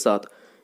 साथ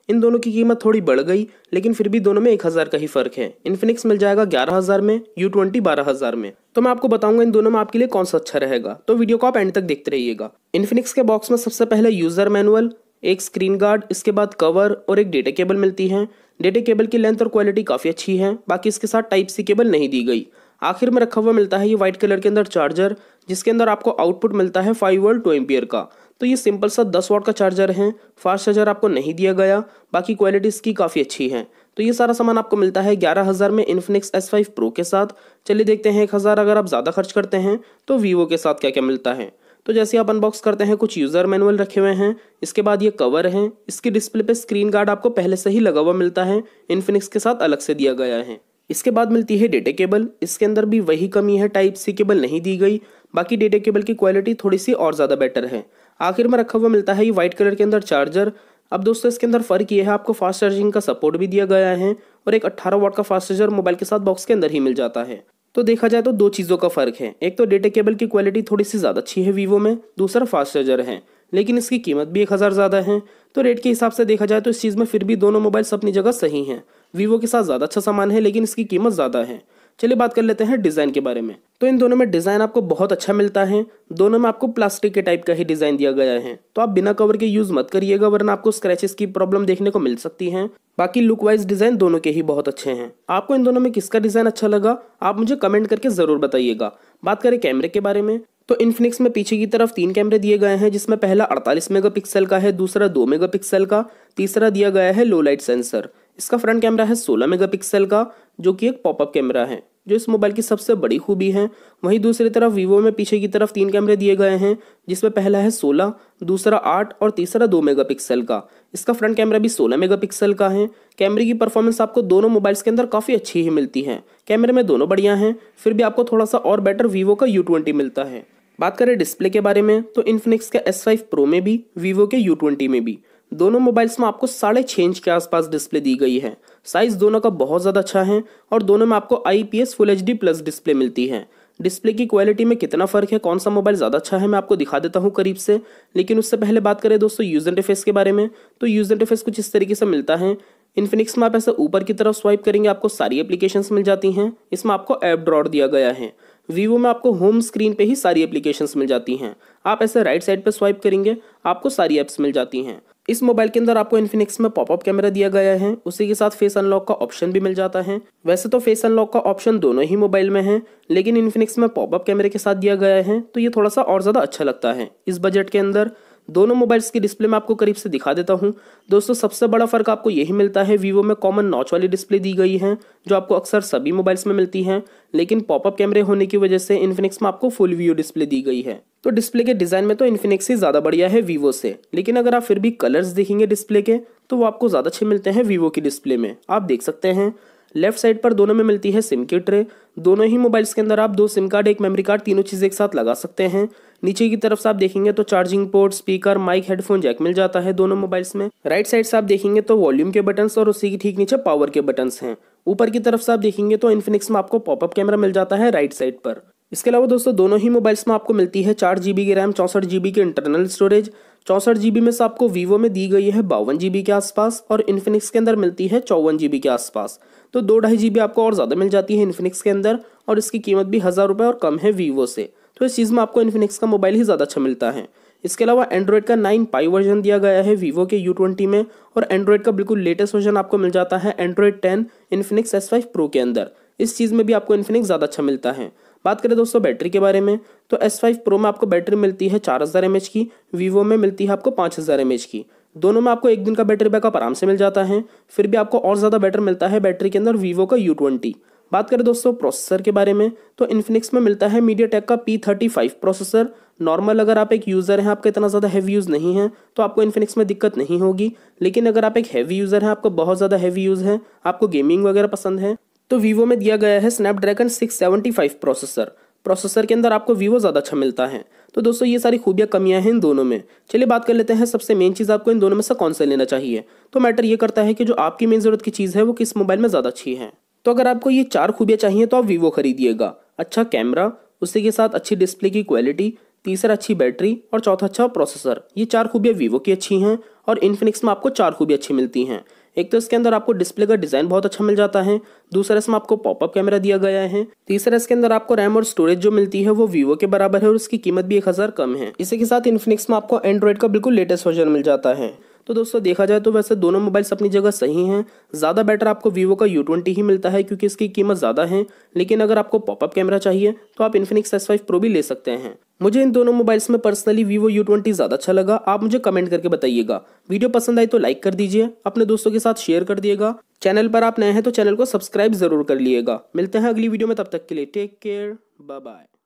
इन दोनों की कीमत थोड़ी बढ़ गई लेकिन फिर भी दोनों में एक हज़ार का ही फर्क है इन्फिनिक्स मिल जाएगा ग्यारह हज़ार में यू ट्वेंटी बारह हज़ार में तो मैं आपको बताऊंगा इन दोनों में आपके लिए कौन सा अच्छा रहेगा तो वीडियो को आप एंड तक देखते रहिएगा इन्फिनिक्स के बॉक्स में सबसे पहले यूज़र मैनुअल एक स्क्रीन गार्ड इसके बाद कवर और एक डेटा केबल मिलती है डेटा केबल की लेंथ और क्वालिटी काफ़ी अच्छी है बाकी इसके साथ टाइप सी केबल नहीं दी गई आखिर में रखा हुआ मिलता है ये व्हाइट कलर के अंदर चार्जर जिसके अंदर आपको आउटपुट मिलता है फाइव वर्ल्ड टू एम्पियर का तो ये सिंपल सा दस वॉट का चार्जर है फास्ट चार्जर आपको नहीं दिया गया बाकी क्वालिटी इसकी काफ़ी अच्छी है तो ये सारा सामान आपको मिलता है ग्यारह हज़ार में इन्फिनिक्स एस फाइव प्रो के साथ चलिए देखते हैं एक हज़ार अगर आप ज़्यादा खर्च करते हैं तो वीवो के साथ क्या क्या मिलता है तो जैसे आप अनबॉक्स करते हैं कुछ यूज़र मैनुअल रखे हुए हैं इसके बाद ये कवर है इसकी डिस्प्ले पे स्क्रीन गार्ड आपको पहले से ही लगा हुआ मिलता है इन्फिनिक्स के साथ अलग से दिया गया है इसके बाद मिलती है डेटा केबल इसके अंदर भी वही कमी है टाइप सी केबल नहीं दी गई बाकी डेटा केबल की क्वालिटी थोड़ी सी और ज़्यादा बेटर है आखिर में रखा हुआ मिलता है ये वाइट कलर के अंदर चार्जर अब दोस्तों इसके अंदर फ़र्क ये है आपको फास्ट चार्जिंग का सपोर्ट भी दिया गया है और एक 18 वाट का फास्ट चार्जर मोबाइल के साथ बॉक्स के अंदर ही मिल जाता है तो देखा जाए तो दो चीज़ों का फ़र्क है एक तो डेटा केबल की क्वालिटी थोड़ी सी ज़्यादा अच्छी है वीवो में दूसरा फास्ट चार्जर है लेकिन इसकी कीमत भी एक हज़ार ज़्यादा है तो रेट के हिसाब से देखा जाए तो इस चीज़ में फिर भी दोनों मोबाइल्स अपनी जगह सही हैं वीवो के साथ ज़्यादा अच्छा सामान है लेकिन इसकी कीमत ज़्यादा है चलिए बात कर लेते हैं डिज़ाइन के बारे में तो इन दोनों में डिज़ाइन आपको बहुत अच्छा मिलता है दोनों में आपको प्लास्टिक के टाइप का ही डिज़ाइन दिया गया है तो आप बिना कवर के यूज़ मत करिएगा वरना आपको स्क्रेचेस की प्रॉब्लम देखने को मिल सकती है बाकी लुक वाइज डिज़ाइन दोनों के ही बहुत अच्छे हैं आपको इन दोनों में किसका डिज़ाइन अच्छा लगा आप मुझे कमेंट करके ज़रूर बताइएगा बात करें कैमरे के बारे में तो इनफिनिक्स में पीछे की तरफ तीन कैमरे दिए गए हैं जिसमें पहला 48 मेगापिक्सल का है दूसरा 2 मेगापिक्सल का तीसरा दिया गया है लो लाइट सेंसर इसका फ्रंट कैमरा है 16 मेगापिक्सल का जो कि एक पॉपअप कैमरा है जो इस मोबाइल की सबसे बड़ी खूबी है वहीं दूसरी तरफ वीवो में पीछे की तरफ तीन कैमरे दिए गए हैं जिसमें पहला है 16, दूसरा 8 और तीसरा 2 मेगापिक्सल का इसका फ्रंट कैमरा भी 16 मेगापिक्सल का है कैमरे की परफॉर्मेंस आपको दोनों मोबाइल्स के अंदर काफ़ी अच्छी ही मिलती है कैमरे में दोनों बढ़िया हैं फिर भी आपको थोड़ा सा और बेटर वीवो का यू मिलता है बात करें डिस्प्ले के बारे में तो इनफिनिक्स के एस फाइव में भी वीवो के यू में भी दोनों मोबाइल्स में आपको साढ़े छः इंच के आसपास डिस्प्ले दी गई है साइज़ दोनों का बहुत ज़्यादा अच्छा है और दोनों में आपको I P S full H D plus display मिलती है डिस्प्ले की क्वालिटी में कितना फ़र्क है कौन सा मोबाइल ज़्यादा अच्छा है मैं आपको दिखा देता हूँ करीब से लेकिन उससे पहले बात करें दोस्तों यूज इंटरफेस के बारे में तो यूज़ इंटरफेस कुछ इस तरीके से मिलता है इनफिनिक्स में आप ऐसे ऊपर की तरफ स्वाइप करेंगे आपको सारी एप्लीकेशन मिल जाती हैं इसमें आपको ऐप ड्रॉड दिया गया है वीवो में आपको होम स्क्रीन पे ही सारी एप्लीकेशंस मिल जाती हैं आप ऐसे राइट साइड पे स्वाइप करेंगे आपको सारी ऐप्स मिल जाती हैं इस मोबाइल के अंदर आपको इन्फिनिक्स में पॉपअप कैमरा दिया गया है उसी के साथ फेस अनलॉक का ऑप्शन भी मिल जाता है वैसे तो फेस अनलॉक का ऑप्शन दोनों ही मोबाइल में है लेकिन इन्फिनिक्स में पॉपअप कैमरे के साथ दिया गया है तो ये थोड़ा सा और ज़्यादा अच्छा लगता है इस बजट के अंदर दोनों मोबाइल्स की डिस्प्ले में आपको करीब से दिखा देता हूँ दोस्तों सबसे बड़ा फ़र्क आपको यही मिलता है वीवो में कॉमन नॉच वाली डिस्प्ले दी गई है जो आपको अक्सर सभी मोबाइल्स में मिलती है लेकिन पॉपअप कैमरे होने की वजह से इन्फिनिक्स में आपको फुल व्यू डिस्प्ले दी गई है तो डिस्प्ले के डिज़ाइन में तो इन्फिनिक्स ही ज़्यादा बढ़िया है वीवो से लेकिन अगर आप फिर भी कलर्स देखेंगे डिस्प्ले के तो वो आपको ज़्यादा अच्छे मिलते हैं वीवो की डिस्प्ले में आप देख सकते हैं लेफ्ट साइड पर दोनों में मिलती है सिम की ट्रे दोनों ही मोबाइल्स के अंदर आप दो सिम कार्ड एक मेमोरी कार्ड तीनों चीज़ें एक साथ लगा सकते हैं नीचे की तरफ से आप देखेंगे तो charging port speaker mic headphone jack मिल जाता है दोनों मोबाइल्स में राइट साइड से आप देखेंगे तो वॉल्यूम के बटन्स और उसी के ठीक नीचे पावर के बटन्स हैं ऊपर की तरफ से आप देखेंगे तो इन्फिनिक्स में आपको पॉपअप कैमरा मिल जाता है राइट साइड पर इसके अलावा दोस्तों दोनों ही मोबाइल्स में आपको मिलती है चार जीबी की रैम चौंसठ जीबी की इंटरनल स्टोरेज चौंसठ जी में से आपको वीवो में दी गई है बावन जी के आसपास और इन्फिनिक्स के अंदर मिलती है चौवन जी के आसपास तो दो ढाई जी आपको और ज़्यादा मिल जाती है इन्फिनिक्स के अंदर और इसकी कीमत भी हज़ार रुपये और कम है वीवो से तो इस चीज़ में आपको इन्फिनिक्स का मोबाइल ही ज़्यादा अच्छा मिलता है इसके अलावा एंड्रॉयड का नाइन पाई वर्जन दिया गया है वीवो के यू ट्वेंटी में और एंड्रॉयड का बिल्कुल लेटेस्ट वर्जन आपको मिल जाता है Android ten Infinix S five Pro के अंदर इस चीज़ में भी आपको इन्फिनिक्स ज़्यादा अच्छा मिलता है बात करें दोस्तों बैटरी के बारे में तो एस फाइव प्रो में आपको बैटरी मिलती है चार हज़ार एम एच की वीवो में मिलती है आपको पाँच हज़ार एम एच की दोनों में आपको एक दिन का बैटरी बैकअप आराम से मिल जाता है फिर भी आपको और ज़्यादा बेटर मिलता है बैटरी के अंदर वीवो का यू ट्वेंटी बात करें दोस्तों प्रोसेसर के बारे में तो इन्फिनिक्स में मिलता है मीडिया टेक का P thirty five processor normal अगर आप एक यूज़र हैं आपका इतना ज़्यादा हैवी यूज़ नहीं है तो आपको इन्फिनिक्स में दिक्कत नहीं होगी लेकिन अगर आप एक हैवी यूज़र हैं आपको बहुत ज़्यादा हैवी यूज़ है आपको गेमिंग वगैरह पसंद है तो वीवो में दिया गया है स्नैपड्रैगन 675 प्रोसेसर प्रोसेसर के अंदर आपको वीवो ज़्यादा अच्छा मिलता है तो दोस्तों ये सारी खूबियाँ कमियाँ हैं इन दोनों में चलिए बात कर लेते हैं सबसे मेन चीज़ आपको इन दोनों में से कौन सा लेना चाहिए तो मैटर ये करता है कि जो आपकी मेन ज़रूरत की चीज़ है वो किस मोबाइल में ज़्यादा अच्छी है तो अगर आपको ये चार खूबियाँ चाहिए तो आप वीवो खरीदिएगा अच्छा कैमरा उसी के साथ अच्छी डिस्प्ले की क्वालिटी तीसरा अच्छी बैटरी और चौथा अच्छा प्रोसेसर ये चार खूबियाँ वीवो की अच्छी हैं और इन्फिनिक्स में आपको चार खूबियाँ अच्छी मिलती हैं एक तो इसके अंदर आपको डिस्प्ले का डिज़ाइन बहुत अच्छा मिल जाता है दूसरा इसमें आपको पॉपअप कैमरा दिया गया है तीसरा इसके अंदर आपको रैम और स्टोरेज जो मिलती है वो वीवो के बराबर है और उसकी कीमत भी एक हज़ार कम है इसी के साथ इन्फिनिक्स में आपको एंड्रॉइड का बिल्कुल लेटेस्ट वर्जन मिल जाता है तो दोस्तों देखा जाए तो वैसे दोनों मोबाइल्स अपनी जगह सही हैं ज़्यादा बेटर आपको वीवो का यू ट्वेंटी ही मिलता है क्योंकि इसकी कीमत ज़्यादा है लेकिन अगर आपको पॉपअप कैमरा चाहिए तो आप इन्फिनिक्स एस फाइव प्रो भी ले सकते हैं मुझे इन दोनों मोबाइल्स में पर्सनली वीवो यू ट्वेंटी ज़्यादा अच्छा लगा आप मुझे कमेंट करके बताइएगा वीडियो पसंद आई तो लाइक कर दीजिए अपने दोस्तों के साथ शेयर कर दिएगा चैनल पर आप नए हैं तो चैनल को सब्सक्राइब जरूर कर लिएगा मिलते हैं अगली वीडियो में तब तक के लिए टेक केयर बाय बाय